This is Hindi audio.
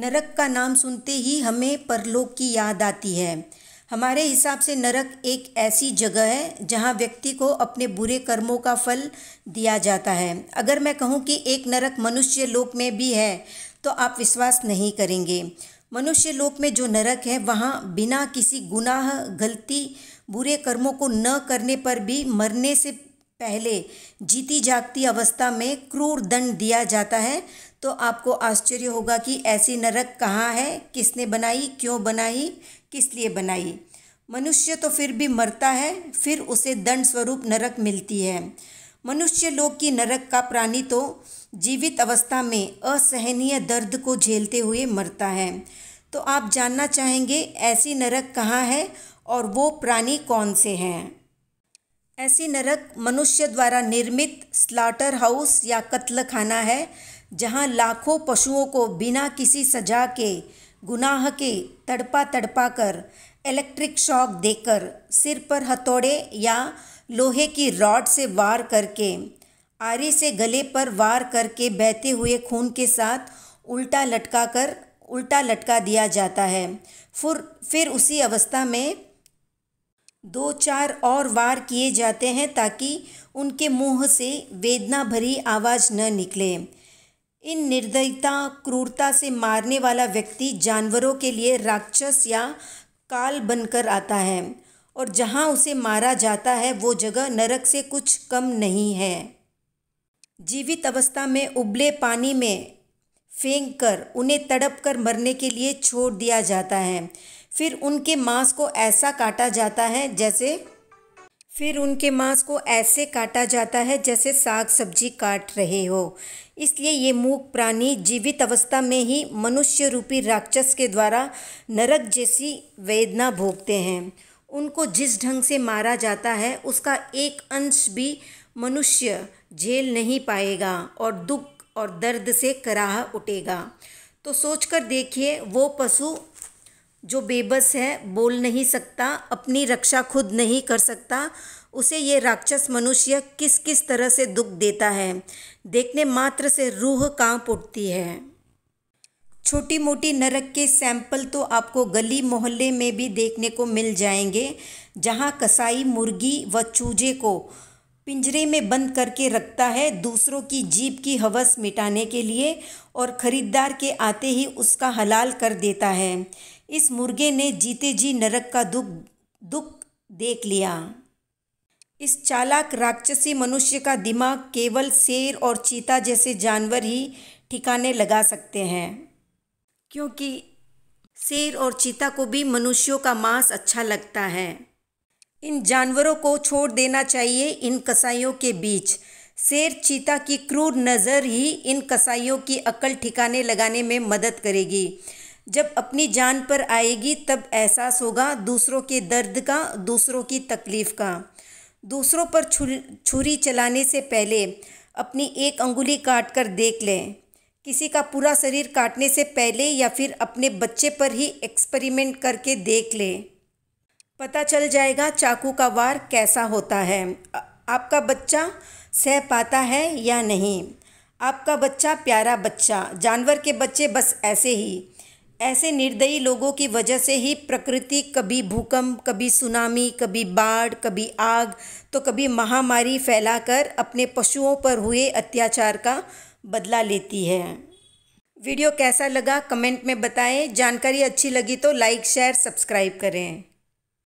नरक का नाम सुनते ही हमें परलोक की याद आती है हमारे हिसाब से नरक एक ऐसी जगह है जहां व्यक्ति को अपने बुरे कर्मों का फल दिया जाता है अगर मैं कहूं कि एक नरक मनुष्य लोक में भी है तो आप विश्वास नहीं करेंगे मनुष्य लोक में जो नरक है वहाँ बिना किसी गुनाह गलती बुरे कर्मों को न करने पर भी मरने से पहले जीती जागती अवस्था में क्रूर दंड दिया जाता है तो आपको आश्चर्य होगा कि ऐसी नरक कहाँ है किसने बनाई क्यों बनाई किस लिए बनाई मनुष्य तो फिर भी मरता है फिर उसे दंड स्वरूप नरक मिलती है मनुष्य लोग की नरक का प्राणी तो जीवित अवस्था में असहनीय दर्द को झेलते हुए मरता है तो आप जानना चाहेंगे ऐसी नरक कहाँ है और वो प्राणी कौन से हैं ऐसी नरक मनुष्य द्वारा निर्मित स्लाटर हाउस या कत्ल खाना है जहां लाखों पशुओं को बिना किसी सजा के गुनाह के तड़पा तड़पा कर इलेक्ट्रिक शॉक देकर सिर पर हथौड़े या लोहे की रॉड से वार करके आरी से गले पर वार करके बहते हुए खून के साथ उल्टा लटका कर उल्टा लटका दिया जाता है फिर फिर उसी अवस्था में दो चार और वार किए जाते हैं ताकि उनके मुंह से वेदना भरी आवाज़ न निकले इन निर्दयता क्रूरता से मारने वाला व्यक्ति जानवरों के लिए राक्षस या काल बनकर आता है और जहाँ उसे मारा जाता है वो जगह नरक से कुछ कम नहीं है जीवित अवस्था में उबले पानी में फेंक कर उन्हें तड़प कर मरने के लिए छोड़ दिया जाता है फिर उनके मांस को ऐसा काटा जाता है जैसे फिर उनके मांस को ऐसे काटा जाता है जैसे साग सब्जी काट रहे हो इसलिए ये मूक प्राणी जीवित अवस्था में ही मनुष्य रूपी राक्षस के द्वारा नरक जैसी वेदना भोगते हैं उनको जिस ढंग से मारा जाता है उसका एक अंश भी मनुष्य झेल नहीं पाएगा और दुख और दर्द से कराह उठेगा तो सोचकर देखिए वो पशु जो बेबस है बोल नहीं सकता अपनी रक्षा खुद नहीं कर सकता उसे ये राक्षस मनुष्य किस किस तरह से दुख देता है देखने मात्र से रूह कांप उठती है छोटी मोटी नरक के सैंपल तो आपको गली मोहल्ले में भी देखने को मिल जाएंगे जहाँ कसाई मुर्गी व चूजे को पिंजरे में बंद करके रखता है दूसरों की जीप की हवस मिटाने के लिए और ख़रीदार के आते ही उसका हलाल कर देता है इस मुर्गे ने जीते जी नरक का दुख दुख देख लिया इस चालाक राक्षसी मनुष्य का दिमाग केवल शेर और चीता जैसे जानवर ही ठिकाने लगा सकते हैं क्योंकि शेर और चीता को भी मनुष्यों का मांस अच्छा लगता है इन जानवरों को छोड़ देना चाहिए इन कसाईयों के बीच शेर चीता की क्रूर नज़र ही इन कसाईयों की अकल ठिकाने लगाने में मदद करेगी जब अपनी जान पर आएगी तब एहसास होगा दूसरों के दर्द का दूसरों की तकलीफ़ का दूसरों पर छुरी चलाने से पहले अपनी एक अंगुली काट कर देख लें किसी का पूरा शरीर काटने से पहले या फिर अपने बच्चे पर ही एक्सपेरिमेंट करके देख लें पता चल जाएगा चाकू का वार कैसा होता है आपका बच्चा सह पाता है या नहीं आपका बच्चा प्यारा बच्चा जानवर के बच्चे बस ऐसे ही ऐसे निर्दयी लोगों की वजह से ही प्रकृति कभी भूकंप कभी सुनामी कभी बाढ़ कभी आग तो कभी महामारी फैलाकर अपने पशुओं पर हुए अत्याचार का बदला लेती है वीडियो कैसा लगा कमेंट में बताएं जानकारी अच्छी लगी तो लाइक शेयर सब्सक्राइब करें